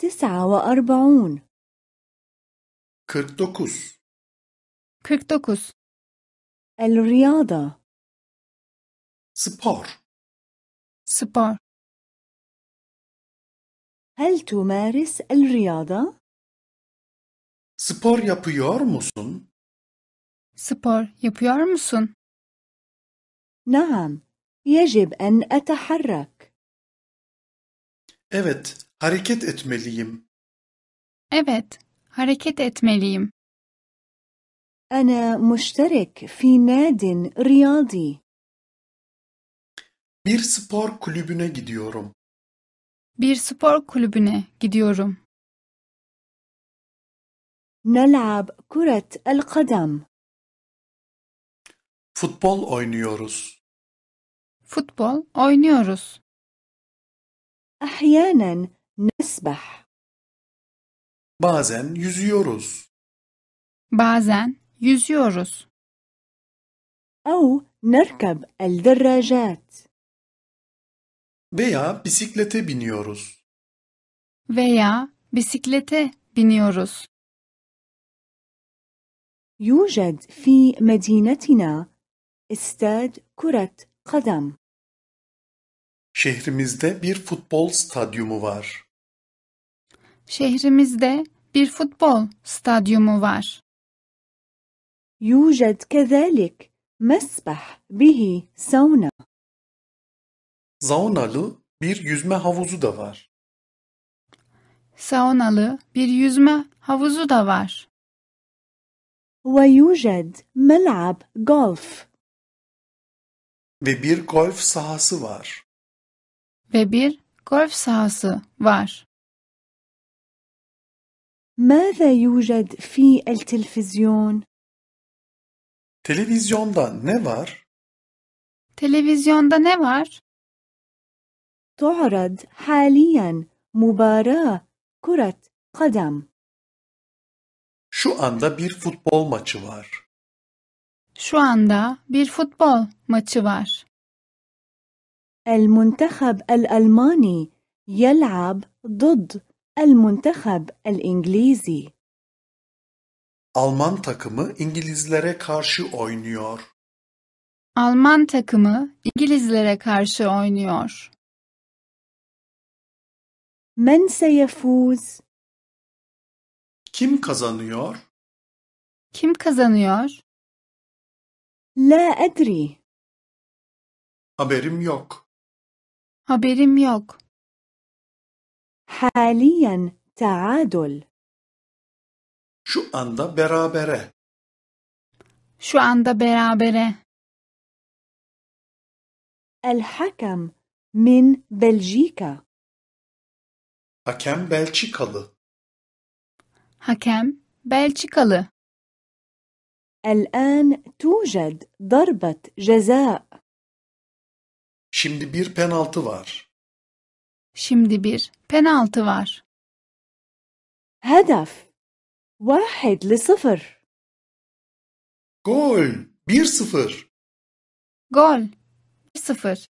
تسعة وأربعون كرتوكوس كرتوكوس الرياضة سبور سبور هل تمارس الرياضة؟ سبور yapıyor musun? سبور yapıyor musun? نعم، يجب أن أتحرك. Evet, hareket etmeliyim. Evet, hareket etmeliyim. Ana müşterek في ناد رياضي. Bir spor kulübüne gidiyorum. Bir spor kulübüne gidiyorum. kuret el القدم. Futbol oynuyoruz. Futbol oynuyoruz. أحيانا نسبح bazen yüzüyoruz bazen yüzüyoruz أو نركب الدراجات veya bisiklete biniyoruz veya bisiklete biniyoruz يوجد في مدينتنا استاد كرة قدم Şehrimizde bir futbol stadyumu var. Şehrimizde bir futbol stadyumu var. يوجد كذلك مسبح به ساونا. Saunalı bir yüzme havuzu da var. Saunalı bir yüzme havuzu da var. ويوجد ملعب golf. Ve bir golf sahası var ve bir golf sahası var. ماذا يوجد في التلفزيون؟ Televizyonda ne var? Televizyonda ne var? تعرض حاليا مباراة كرة قدم. Şu anda bir futbol maçı var. Şu anda bir futbol maçı var. المنتخب الألماني يلعب ضد المنتخب الإنجليزي. Alman takımı İngilizlere karşı oynuyor. Alman takımı İngilizlere karşı oynuyor. Men seyefuz? Kim kazanıyor? Kim kazanıyor? La edri. Haberim yok. Haberim yok. Haliyen taadul. Şu anda berabere. Şu anda berabere. El hakem min بلجيكا. Hakem Belçikalı. Hakem Belçikalı. الآن توجد ضربة جزاء. Şimdi bir penaltı var. Şimdi bir penaltı var. Hedef. 1-0. Gol. 1-0. Gol. 1-0.